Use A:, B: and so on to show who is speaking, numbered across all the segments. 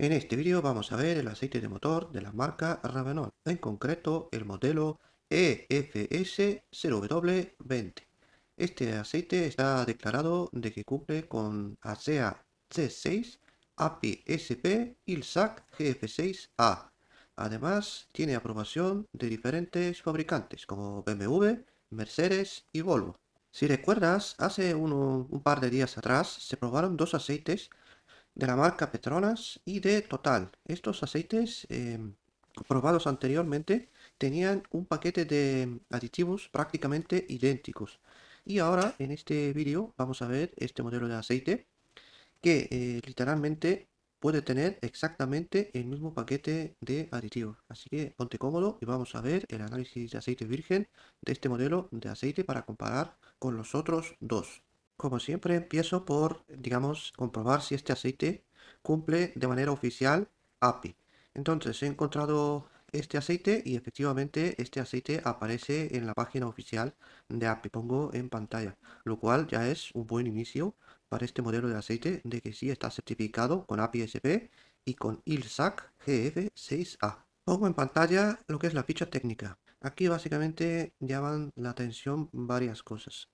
A: En este vídeo vamos a ver el aceite de motor de la marca Ravenol, en concreto el modelo EFS0W20. Este aceite está declarado de que cumple con ASEA C6, API SP y el SAC GF6A. Además, tiene aprobación de diferentes fabricantes como BMW, Mercedes y Volvo. Si recuerdas, hace un par de días atrás se probaron dos aceites de la marca Petronas y de Total. Estos aceites eh, probados anteriormente tenían un paquete de aditivos prácticamente idénticos. Y ahora en este vídeo vamos a ver este modelo de aceite que eh, literalmente puede tener exactamente el mismo paquete de aditivos. Así que ponte cómodo y vamos a ver el análisis de aceite virgen de este modelo de aceite para comparar con los otros dos. Como siempre, empiezo por, digamos, comprobar si este aceite cumple de manera oficial API. Entonces, he encontrado este aceite y efectivamente este aceite aparece en la página oficial de API. Pongo en pantalla, lo cual ya es un buen inicio para este modelo de aceite de que sí está certificado con API SP y con ILSAC GF6A. Pongo en pantalla lo que es la ficha técnica. Aquí básicamente llaman la atención varias cosas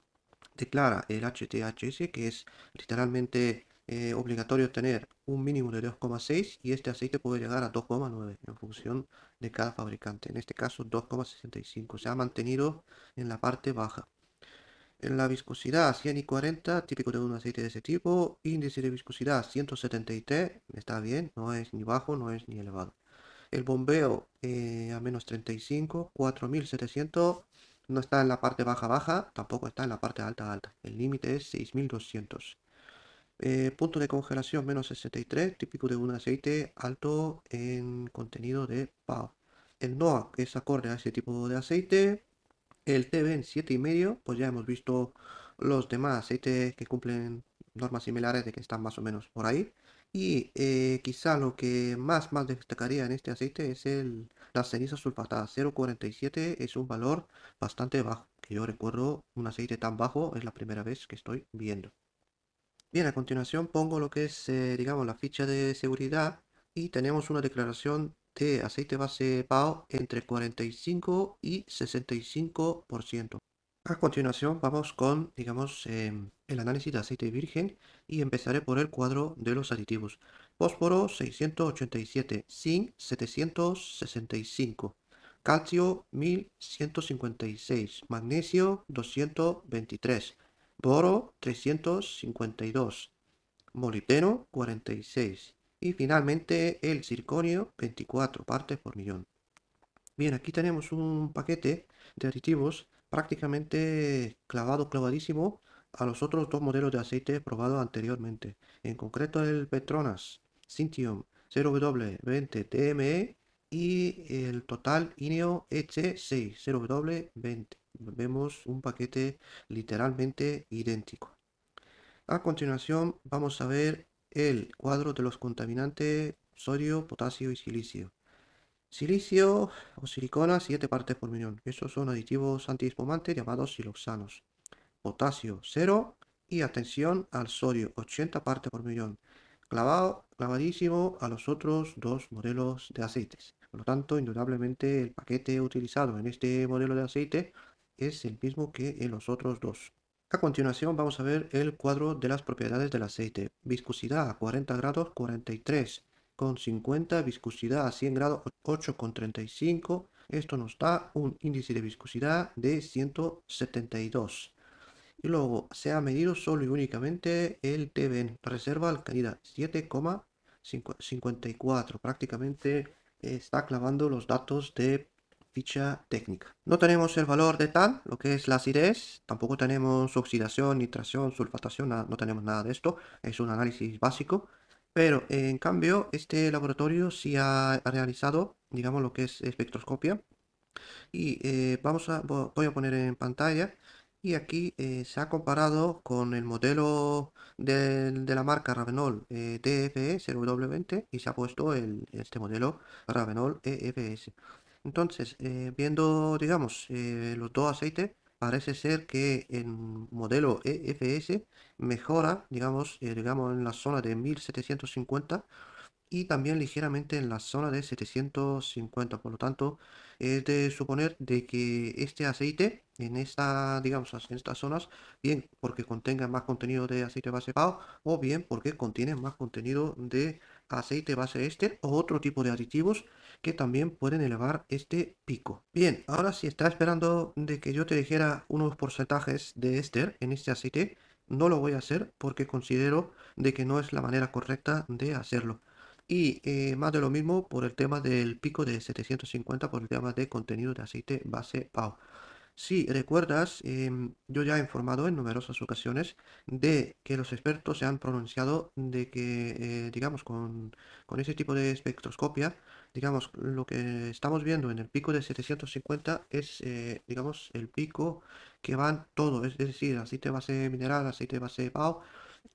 A: declara el HTHS que es literalmente eh, obligatorio tener un mínimo de 2,6 y este aceite puede llegar a 2,9 en función de cada fabricante. En este caso 2,65. Se ha mantenido en la parte baja. En la viscosidad 100 y 40, típico de un aceite de ese tipo. Índice de viscosidad 173, está bien, no es ni bajo, no es ni elevado. El bombeo eh, a menos 35, 4700 no está en la parte baja baja, tampoco está en la parte alta alta. El límite es 6200. Eh, punto de congelación menos 63, típico de un aceite alto en contenido de PAO. El NOA es acorde a ese tipo de aceite. El TB en 7,5, pues ya hemos visto los demás aceites que cumplen normas similares de que están más o menos por ahí. Y eh, quizá lo que más más destacaría en este aceite es el, la ceniza sulfatada. 0,47 es un valor bastante bajo, que yo recuerdo un aceite tan bajo es la primera vez que estoy viendo. Bien, a continuación pongo lo que es, eh, digamos, la ficha de seguridad y tenemos una declaración de aceite base PAO entre 45 y 65%. A continuación vamos con, digamos, em, el análisis de aceite virgen y empezaré por el cuadro de los aditivos. Fósforo 687, zinc 765, calcio 1156, magnesio 223, boro 352, molibdeno 46 y finalmente el circonio 24 partes por millón. Bien, aquí tenemos un paquete de aditivos prácticamente clavado, clavadísimo a los otros dos modelos de aceite probados anteriormente. En concreto el Petronas Sintium 0W20TME e y el Total Ineo EC6 0W20. Vemos un paquete literalmente idéntico. A continuación vamos a ver el cuadro de los contaminantes sodio, potasio y silicio. Silicio o silicona, 7 partes por millón. Esos son aditivos antiespumantes llamados siloxanos. Potasio, 0. Y atención al sodio, 80 partes por millón. Clavado, clavadísimo a los otros dos modelos de aceites. Por lo tanto, indudablemente el paquete utilizado en este modelo de aceite es el mismo que en los otros dos. A continuación vamos a ver el cuadro de las propiedades del aceite. Viscosidad a 40 grados 43 con 50, viscosidad a 100 grados 8,35. Esto nos da un índice de viscosidad de 172. Y luego se ha medido solo y únicamente el TBN, reserva alcalina 7,54. Prácticamente está clavando los datos de ficha técnica. No tenemos el valor de tal, lo que es la acidez, tampoco tenemos oxidación, nitración, sulfatación, no tenemos nada de esto. Es un análisis básico pero en cambio, este laboratorio sí ha realizado, digamos, lo que es espectroscopia. Y eh, vamos a, voy a poner en pantalla. Y aquí eh, se ha comparado con el modelo de, la marca Ravenol DFE eh, 0W20 y se ha puesto este modelo Ravenol EFS. Entonces, viendo, digamos, los dos aceites, parece ser que el modelo EFS mejora, digamos, eh, digamos en la zona de 1750 y también ligeramente en la zona de 750. Por lo tanto, es de suponer de que este aceite en esta, digamos, en estas zonas, bien porque contenga más contenido de aceite base PAO o bien porque contiene más contenido de aceite base este o otro tipo de aditivos que también pueden elevar este pico. Bien, ahora si está esperando de que yo te dijera unos porcentajes de éster en este aceite, no lo voy a hacer porque considero de que no es la manera correcta de hacerlo. Y eh, más de lo mismo por el tema del pico de 750 por el tema de contenido de aceite base PAO. Si recuerdas, em, yo ya he informado en numerosas ocasiones de que los expertos se han pronunciado de que, eh, digamos, con, con ese tipo de espectroscopia digamos, lo que estamos viendo en el pico de 750 es, eh, digamos, el pico que van todo, es decir, aceite base mineral, aceite base pau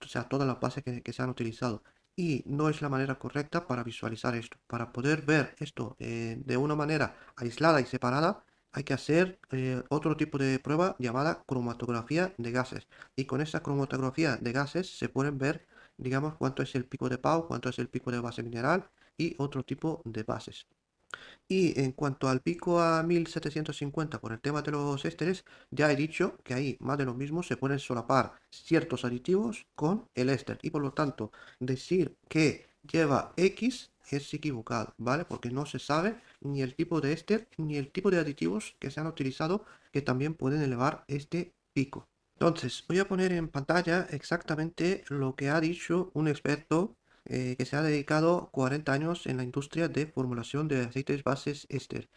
A: o sea, todas las bases que, se han utilizado. Y no es la manera correcta para visualizar esto. Para poder ver esto eh, de una manera aislada y separada, hay que hacer eh, otro tipo de prueba llamada cromatografía de gases. Y con esa cromatografía de gases se pueden ver, digamos, cuánto es el pico de pau cuánto es el pico de base mineral, y otro tipo de bases. Y en cuanto al pico a 1750 por el tema de los ésteres, ya he dicho que ahí más de lo mismo se pueden solapar ciertos aditivos con el éster. Y por lo tanto, decir que lleva X es equivocado, ¿vale? Porque no se sabe ni el tipo de éster ni el tipo de aditivos que se han utilizado que también pueden elevar este pico. Entonces, voy a poner en pantalla exactamente lo que ha dicho un experto eh, que se ha dedicado 40 años en la industria de formulación de aceites bases éster.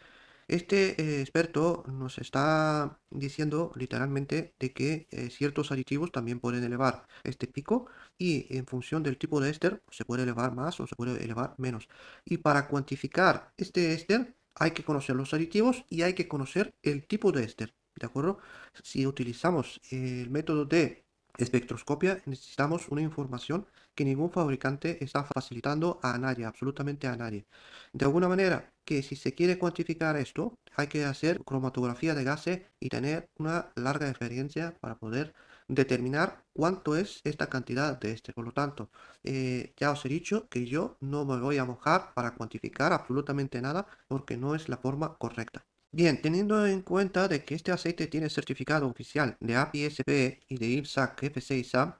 A: Este eh, experto nos está diciendo literalmente de que eh, ciertos aditivos también pueden elevar este pico y en función del tipo de éster pues, se puede elevar más o se puede elevar menos. Y para cuantificar este éster hay que conocer los aditivos y hay que conocer el tipo de éster. ¿De acuerdo? Si utilizamos el método de espectroscopia necesitamos una información que ningún fabricante está facilitando a nadie, absolutamente a nadie. De alguna manera, que si se quiere cuantificar esto, hay que hacer cromatografía de gases y tener una larga experiencia para poder determinar cuánto es esta cantidad de este. Por lo tanto, eh, ya os he dicho que yo no me voy a mojar para cuantificar absolutamente nada porque no es la forma correcta. Bien, teniendo en cuenta de que este aceite tiene certificado oficial de api SP y de IPSA F6A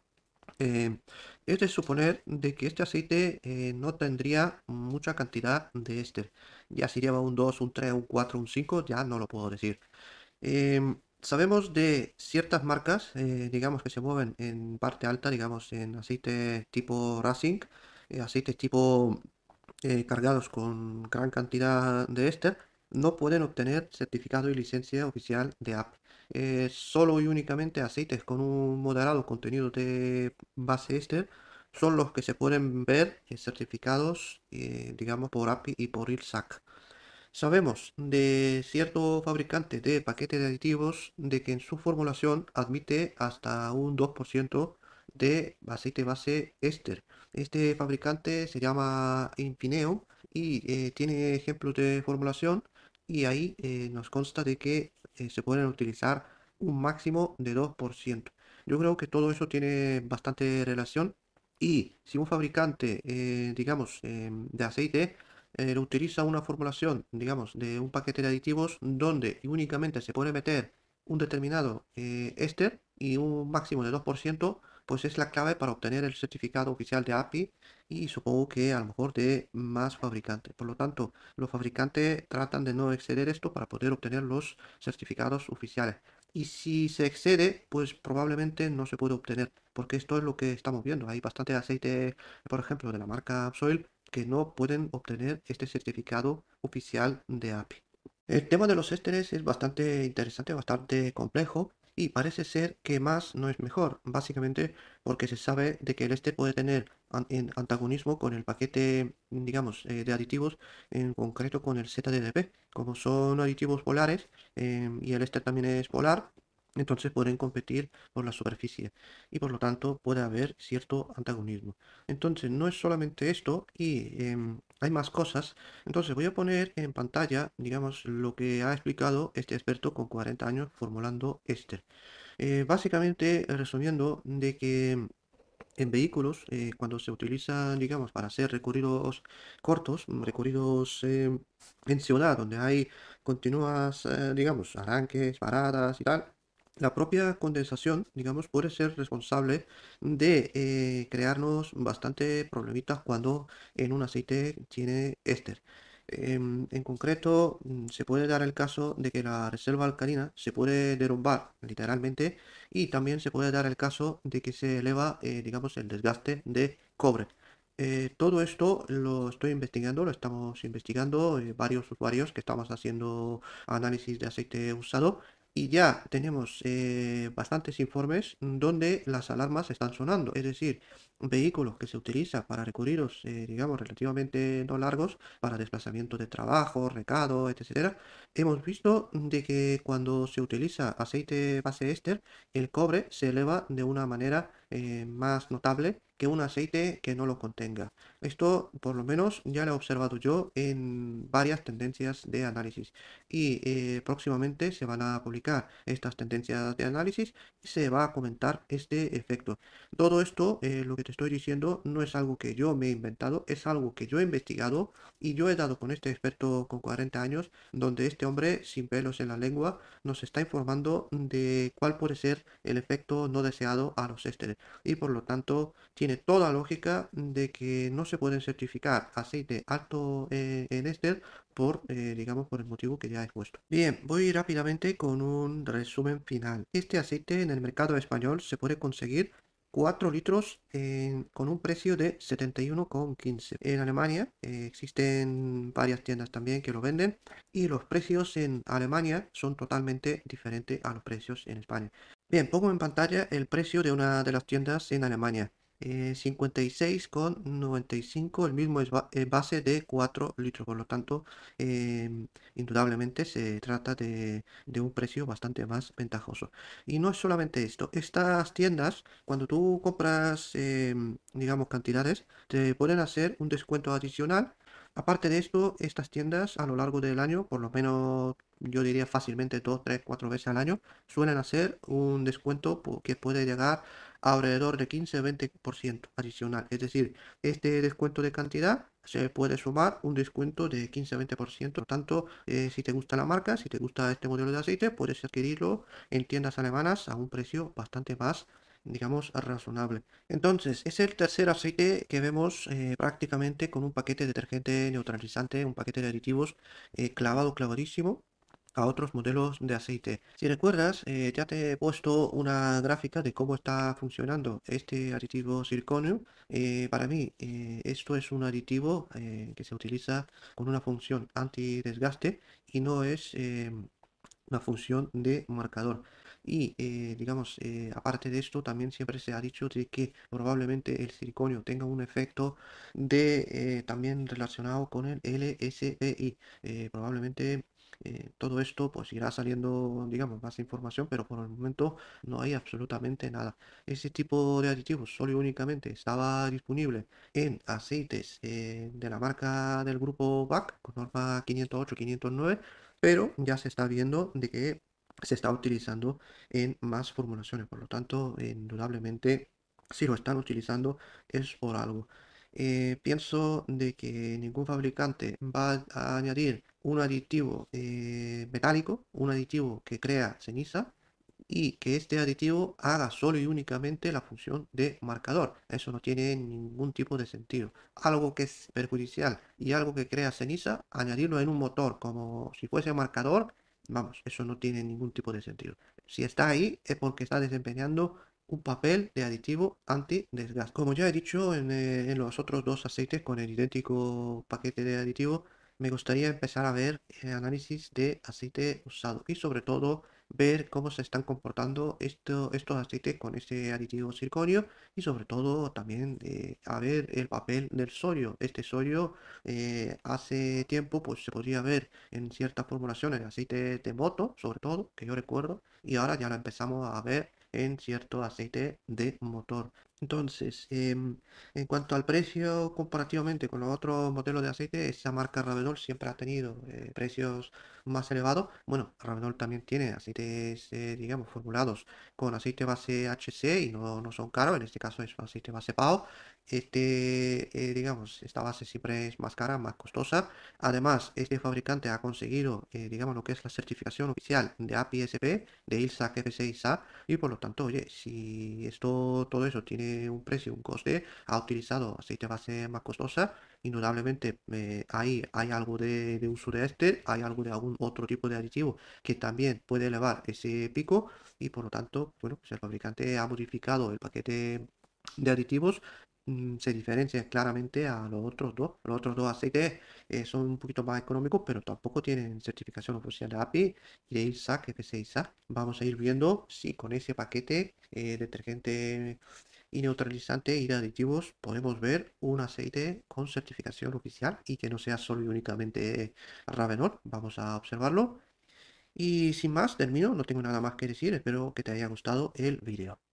A: eh, es de suponer de que este aceite eh, no tendría mucha cantidad de éster. Ya si lleva un 2, un 3, un 4, un 5, ya no lo puedo decir. Em, sabemos de ciertas marcas, eh, digamos que se mueven en parte alta, digamos en aceite tipo Racing, aceites tipo cargados con gran cantidad de éster no pueden obtener certificado y licencia oficial de app, eh, solo y únicamente aceites con un moderado contenido de base éster son los que se pueden ver certificados, eh, digamos, por API y por ILSAC. Sabemos de cierto fabricante de paquetes de aditivos de que en su formulación admite hasta un 2% de aceite base éster. Este fabricante se llama Infineo y eh, tiene ejemplos de formulación y ahí eh, nos consta de que eh, se pueden utilizar un máximo de 2%. Yo creo que todo eso tiene bastante relación y si un fabricante, eh, digamos, em, de aceite utiliza una formulación, digamos, de un paquete de aditivos donde únicamente se puede meter un determinado éster y un máximo de 2%, pues es la clave para obtener el certificado oficial de API y supongo que a lo mejor de más fabricantes. Por lo tanto, los fabricantes tratan de no exceder esto para poder obtener los certificados oficiales. Y si se excede, pues probablemente no se puede obtener, porque esto es lo que estamos viendo. Hay bastante aceite, por ejemplo, de la marca Soil que no pueden obtener este certificado oficial de API. El tema de los ésteres es bastante interesante, bastante complejo y parece ser que más no es mejor, básicamente porque se sabe de que el este puede tener antagonismo con el paquete, digamos, eh, de aditivos, en concreto con el ZDDP. Como son aditivos polares em, y el este también es polar, entonces pueden competir por la superficie y por lo tanto puede haber cierto antagonismo. Entonces no es solamente esto y em, hay más cosas. Entonces voy a poner en pantalla, digamos, lo que ha explicado este experto con 40 años formulando este. básicamente, resumiendo, de que en vehículos, eh, cuando se utilizan, digamos, para hacer recorridos cortos, recorridos eh, en ciudad, donde hay continuas, eh, digamos, arranques, paradas y tal, la propia condensación, digamos, puede ser responsable de eh, crearnos bastante problemitas cuando en un aceite tiene éster. Em, en, concreto, mm, se puede dar el caso de que la reserva alcalina se puede derrumbar literalmente y también se puede dar el caso de que se eleva, eh, digamos, el desgaste de cobre. Eh, todo esto lo estoy investigando, lo estamos investigando, varios usuarios que estamos haciendo análisis de aceite usado y ya tenemos eh, bastantes informes donde las alarmas están sonando, es decir, vehículos que se utilizan para recorridos, eh, digamos, relativamente no largos, para desplazamiento de trabajo, recado, etcétera. Hemos visto de que cuando se utiliza aceite base éster, el cobre se eleva de una manera eh, más notable un aceite que no lo contenga. Esto por lo menos ya lo he observado yo en varias tendencias de análisis y eh, próximamente se van a publicar estas tendencias de análisis y se va a comentar este efecto. Todo esto, eh, lo que te estoy diciendo, no es algo que yo me he inventado, es algo que yo he investigado y yo he dado con este experto con 40 años, donde este hombre sin pelos en la lengua nos está informando de cuál puede ser el efecto no deseado a los ésteres y por lo tanto tiene toda lógica de que no se pueden certificar aceite alto eh, en este por, eh, digamos, por el motivo que ya he puesto. Bien, voy rápidamente con un resumen final. Este aceite en el mercado español se puede conseguir 4 litros con un precio de 71,15. En Alemania eh, existen varias tiendas también que lo venden y los precios en Alemania son totalmente diferentes a los precios en España. Bien, pongo en pantalla el precio de una de las tiendas en Alemania eh, 56,95, el mismo es eh, base de 4 litros, por lo tanto, em, indudablemente se trata de, un precio bastante más ventajoso. Y no es solamente esto, estas tiendas, cuando tú compras, em, digamos, cantidades, te pueden hacer un descuento adicional Aparte de esto, estas tiendas a lo largo del año, por lo menos yo diría fácilmente 2, 3, 4 veces al año, suelen hacer un descuento que puede llegar a alrededor de 15-20% adicional. Es decir, este descuento de cantidad se puede sumar un descuento de 15-20%. Por tanto, eh, si te gusta la marca, si te gusta este modelo de aceite, puedes adquirirlo en tiendas alemanas a un precio bastante más digamos, razonable. Entonces, es el tercer aceite que vemos eh, prácticamente con un paquete detergente neutralizante, un paquete de aditivos eh, clavado, clavadísimo a otros modelos de aceite. Si recuerdas, eh, ya te he puesto una gráfica de cómo está funcionando este aditivo zirconium. para mí, esto es un aditivo que se utiliza con una función anti desgaste y no es una función de marcador. Y eh, digamos, eh, aparte de esto, también siempre se ha dicho que probablemente el siliconio tenga un efecto de eh, también relacionado con el LSEI probablemente todo esto pues irá saliendo digamos más información pero por el momento no hay absolutamente nada ese tipo de aditivos solo y únicamente estaba disponible en aceites de la marca del grupo BAC con norma 508 509 pero ya se está viendo de que se está utilizando en más formulaciones. Por lo tanto, indudablemente, si lo están utilizando es por algo. Eh, pienso de que ningún fabricante va a añadir un aditivo eh, metálico, un aditivo que crea ceniza y que este aditivo haga solo y únicamente la función de marcador. Eso no tiene ningún tipo de sentido. Algo que es perjudicial y algo que crea ceniza, añadirlo en un motor como si fuese marcador Vamos, eso no tiene ningún tipo de sentido. Si está ahí es porque está desempeñando un papel de aditivo anti-desgaste. Como ya he dicho eh, en, los otros dos aceites con el idéntico paquete de aditivo, me gustaría empezar a ver el eh, análisis de aceite usado y sobre todo ver cómo se están comportando estos aceites con este aditivo circonio y sobre todo también eh, a ver el papel del sodio. Este sodio eh, hace tiempo pues se podía ver en ciertas formulaciones de aceite de moto, sobre todo, que yo recuerdo, y ahora ya lo empezamos a ver en cierto aceite de motor. Entonces, em, en cuanto al precio comparativamente con los otros modelos de aceite, esa marca Ravenol siempre ha tenido eh, precios más elevados. Bueno, Ravenol también tiene aceites, eh, digamos, formulados con aceite base HC y no, son caros. En este caso es aceite base PAO. Este, eh, digamos, esta base siempre es más cara, más costosa. Además, este fabricante ha conseguido, digamos, lo que es la certificación oficial de API SP, de ILSA gp 6 a Y por lo tanto, oye, si esto, todo eso tiene eh, un precio, un coste, ha utilizado aceite base más costosa, indudablemente eh, ahí hay algo de, de, uso de este, hay algo de algún otro tipo de aditivo que también puede elevar ese pico y por lo tanto, bueno, pues el fabricante ha modificado el paquete de aditivos mm, se diferencia claramente a los otros dos. Los otros dos aceites eh, son un poquito más económicos, pero tampoco tienen certificación oficial de API y de ISAC, Vamos a ir viendo si con ese paquete eh, detergente y neutralizante y de aditivos podemos ver un aceite con certificación oficial y que no sea solo y únicamente Ravenol. Vamos a observarlo. Y sin más, termino, no tengo nada más que decir, espero que te haya gustado el vídeo.